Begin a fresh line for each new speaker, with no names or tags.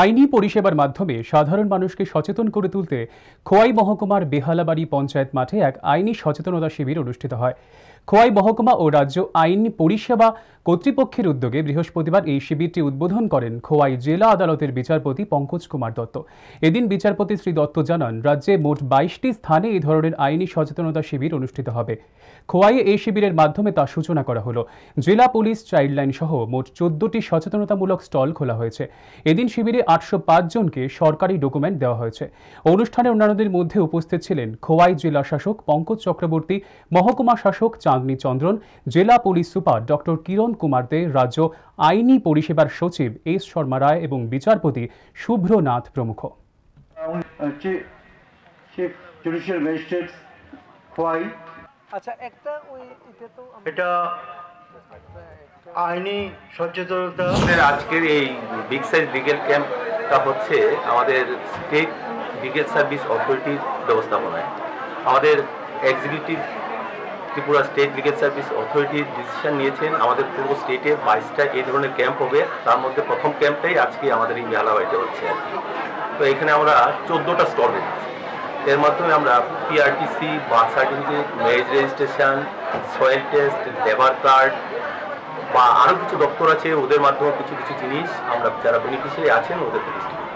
আইনি পরিষেবার মাধ্যমে সাধারণ মানুষকে সচেতন করে তুলতে খোয়াই মহকুমার বেহালাবাড়ি পঞ্চায়েত মাঠে এক আইনি সচেতনতা শিবির অনুষ্ঠিত হয় খোয়াই মহকুমা ও রাজ্য আইন পরিষেবা কর্তৃপক্ষের উদ্যোগে বৃহস্পতিবার এই শিবিরটি উদ্বোধন করেন খোয়াই জেলা আদালতের বিচারপতি পঙ্কজ কুমার দত্ত এদিন বিচারপতি শ্রী দত্ত জানান রাজ্যে মোট বাইশটি স্থানে এই ধরনের আইনি সচেতনতা শিবির অনুষ্ঠিত হবে খোয়াইয়ে এই শিবিরের মাধ্যমে তা সূচনা করা হলো জেলা পুলিশ চাইল্ডলাইন সহ মোট চোদ্দটি সচেতনতামূলক স্টল খোলা হয়েছে এদিন শিবিরে আটশো জনকে সরকারি ডকুমেন্ট দেওয়া হয়েছে অনুষ্ঠানে অন্যান্যদের মধ্যে উপস্থিত ছিলেন খোয়াই জেলা শাসক পঙ্কজ চক্রবর্তী মহকুমা শাসক চাঁদ আগ্নিচন্দ্রন জেলা police super doctor Kiran Kumar Dey রাজ্য আইনি পরিষেবার সচিব এস শর্মা রায় এবং বিচারপতি শুভ্রনাথ প্রমুখ আচ্ছা,
আইনি সচেতনতা আজকের এই বিগ সাইজ ক্যাম্পটা হচ্ছে আমাদের স্টেট বিগেল সার্ভিস অথরিটির ব্যবস্থাপনায় আমাদের executive Tripura state cricket service authority decision নিয়েছেন আমাদের পুরো স্টেটে বাইশটা এই ধরনের ক্যাম্প হবে তার মধ্যে প্রথম ক্যাম্পটাই আজকে আমাদের এই মেলা বাড়িতে হচ্ছে আর কি তো এখানে আমরা চোদ্দোটা স্টল এর মাধ্যমে আমরা PRTC birth certificate marriage registration soil test labour card বা আরও কিছু দপ্তর আছে ওদের মাধ্যমে কিছু কিছু জিনিস আমরা যারা বেনিফিশিয়ারি
আছেন ওদের